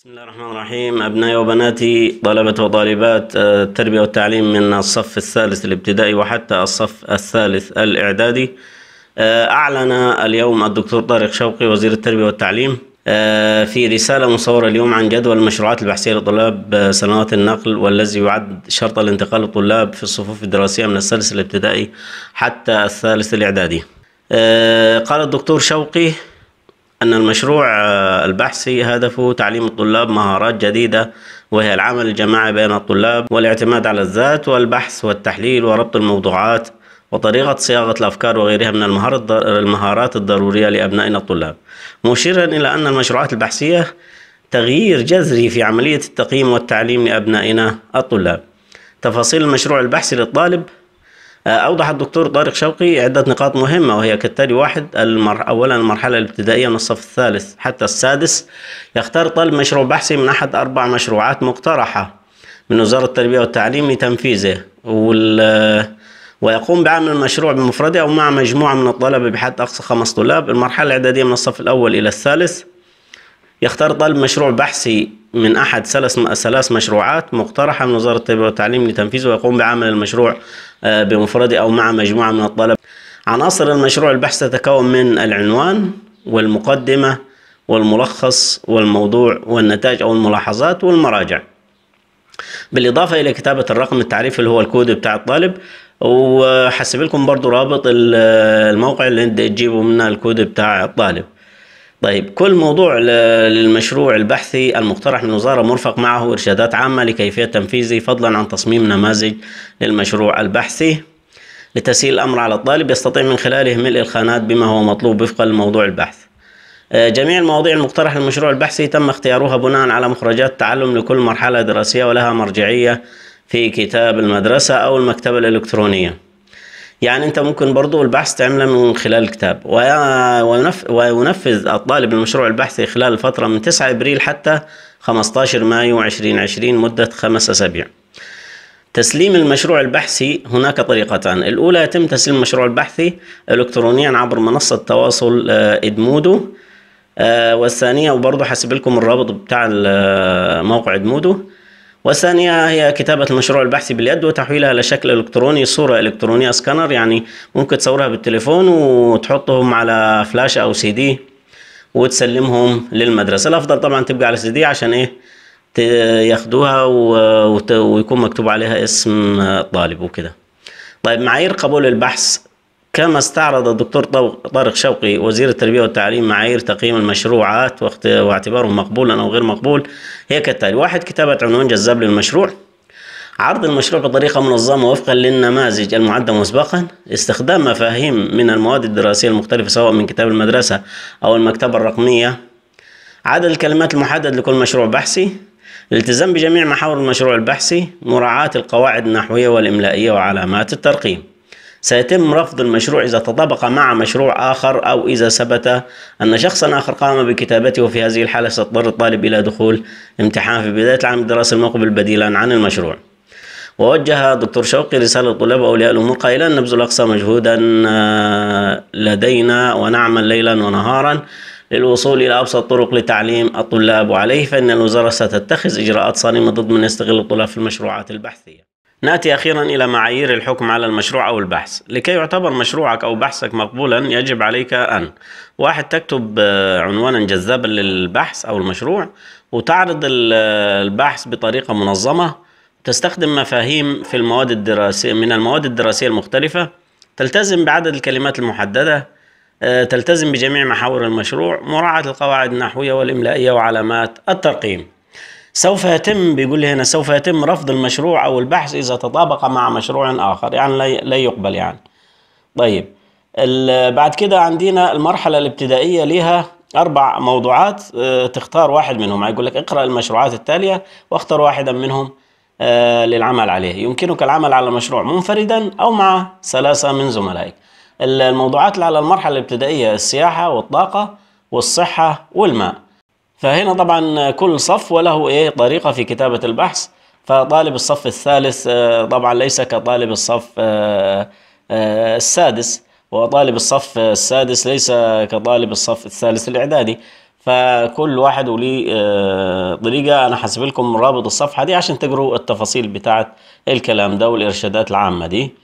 بسم الله الرحمن الرحيم أبنائي وبناتي طلبة وطالبات آه، التربية والتعليم من الصف الثالث الابتدائي وحتى الصف الثالث الإعدادي آه، أعلن اليوم الدكتور طارق شوقي وزير التربية والتعليم آه، في رسالة مصورة اليوم عن جدول المشروعات البحثية لطلاب سنوات النقل والذي يعد شرط الانتقال للطلاب في الصفوف الدراسية من الثالث الابتدائي حتى الثالث الإعدادي قال الدكتور شوقي أن المشروع آه، البحثي هدفه تعليم الطلاب مهارات جديدة وهي العمل الجماعي بين الطلاب والاعتماد على الذات والبحث والتحليل وربط الموضوعات وطريقة صياغة الأفكار وغيرها من المهارات الضرورية لأبنائنا الطلاب مشيرا إلى أن المشروعات البحثية تغيير جذري في عملية التقييم والتعليم لأبنائنا الطلاب تفاصيل المشروع البحثي للطالب آه، أوضح الدكتور طارق شوقي عدة نقاط مهمة وهي كالتالي واحد المر... أولا المرحلة الابتدائية من الصف الثالث حتى السادس يختار طالب مشروع بحثي من أحد أربع مشروعات مقترحة من وزارة التربية والتعليم لتنفيذه وال... آه، ويقوم بعمل المشروع بمفرده أو مع مجموعة من الطلبة بحد أقصى خمس طلاب المرحلة الإعدادية من الصف الأول إلى الثالث يختار طالب مشروع بحثي من أحد ثلاث مشروعات مقترحة من وزارة التربية والتعليم لتنفيذه ويقوم بعمل المشروع آه، بمفرده أو مع مجموعة من الطلبة عناصر المشروع البحث تتكون من العنوان والمقدمة والملخص والموضوع والنتائج أو الملاحظات والمراجع بالإضافة إلى كتابة الرقم التعريفي اللي هو الكود بتاع الطالب وحسب لكم برضو رابط الموقع اللي انت تجيبوا منه الكود بتاع الطالب طيب كل موضوع للمشروع البحثي المقترح من الوزارة مرفق معه إرشادات عامة لكيفية تنفيذه فضلا عن تصميم نماذج للمشروع البحثي لتسهيل الأمر على الطالب يستطيع من خلاله ملء الخانات بما هو مطلوب وفقا لموضوع البحث آه، جميع المواضيع المقترحة للمشروع البحثي تم اختيارها بناء على مخرجات تعلم لكل مرحلة دراسية ولها مرجعية في كتاب المدرسة أو المكتبة الإلكترونية يعني انت ممكن برضو البحث تعمله من خلال الكتاب وينفذ الطالب المشروع البحثي خلال الفترة من 9 ابريل حتى 15 مايو 2020 مدة خمس اسابيع تسليم المشروع البحثي هناك طريقتان الأولى يتم تسليم المشروع البحثي إلكترونيا عبر منصة تواصل آه، إدمودو آه، والثانية وبرضه حسب لكم الرابط بتاع آه، موقع إدمودو والثانية هي كتابة المشروع البحثي باليد وتحويلها إلى شكل إلكتروني صورة إلكترونية سكانر يعني ممكن تصورها بالتليفون وتحطهم على فلاش أو سي دي وتسلمهم للمدرسة الأفضل طبعا تبقى على سي دي عشان إيه ياخدوها ويكون مكتوب عليها اسم الطالب وكده طيب معايير قبول البحث كما استعرض الدكتور طارق شوقي وزير التربية والتعليم معايير تقييم المشروعات واعتباره مقبولا أو غير مقبول هي كالتالي واحد كتابة عنوان جذاب للمشروع عرض المشروع بطريقة منظمة وفقا للنماذج المعدة مسبقا استخدام مفاهيم من المواد الدراسية المختلفة سواء من كتاب المدرسة أو المكتبة الرقمية عدد الكلمات المحدد لكل مشروع بحثي الالتزام بجميع محاور المشروع البحثي مراعاة القواعد النحوية والإملائية وعلامات الترقيم سيتم رفض المشروع إذا تطابق مع مشروع آخر أو إذا ثبت أن شخصا آخر قام بكتابته وفي هذه الحالة سيضطر الطالب إلى دخول امتحان في بداية العام الدراسي المقبل بديلا عن المشروع ووجه دكتور شوقي رسالة للطلاب وأولياء الأمور قائلا نبذل أقصى مجهودا آه، لدينا ونعمل ليلا ونهارا للوصول إلى أبسط طرق لتعليم الطلاب وعليه فإن الوزارة ستتخذ إجراءات صارمة ضد من يستغل الطلاب في المشروعات البحثية ناتي اخيرا الى معايير الحكم على المشروع او البحث لكي يعتبر مشروعك او بحثك مقبولا يجب عليك ان واحد تكتب آه، عنوانا جذابا للبحث او المشروع وتعرض آه، البحث بطريقه منظمه تستخدم مفاهيم في المواد الدراسيه من المواد الدراسيه المختلفه تلتزم بعدد الكلمات المحدده آه، تلتزم بجميع محاور المشروع مراعاه القواعد النحويه والاملائيه وعلامات الترقيم سوف يتم بيقول لي هنا سوف يتم رفض المشروع او البحث اذا تطابق مع مشروع اخر يعني لا يقبل يعني طيب بعد كده عندنا المرحله الابتدائيه ليها اربع موضوعات آه، تختار واحد منهم هيقول لك اقرا المشروعات التاليه واختر واحدا منهم آه، للعمل عليه يمكنك العمل على مشروع منفردا او مع ثلاثه من زملائك الموضوعات اللي على المرحله الابتدائيه السياحه والطاقه والصحه والماء فهنا طبعا كل صف وله ايه طريقه في كتابه البحث فطالب الصف الثالث آه، طبعا ليس كطالب الصف آه، آه، السادس وطالب الصف السادس ليس كطالب الصف الثالث الاعدادي فكل واحد ولي طريقة أنا حاسب لكم رابط الصفحة دي عشان تقروا التفاصيل بتاعة الكلام ده والإرشادات العامة دي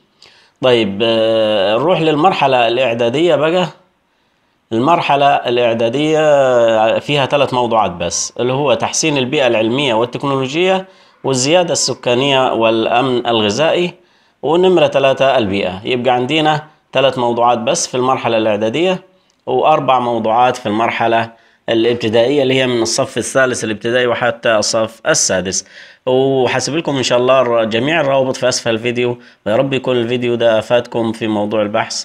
طيب نروح للمرحلة الإعدادية بقى المرحلة الإعدادية فيها ثلاث موضوعات بس اللي هو تحسين البيئة العلمية والتكنولوجية والزيادة السكانية والأمن الغذائي ونمرة ثلاثة البيئة يبقى عندنا ثلاث موضوعات بس في المرحلة الإعدادية وأربع موضوعات في المرحلة الابتدائية اللي هي من الصف الثالث الابتدائي وحتى الصف السادس وحاسب لكم إن شاء الله جميع الروابط في أسفل الفيديو ويا رب يكون الفيديو ده أفادكم في موضوع البحث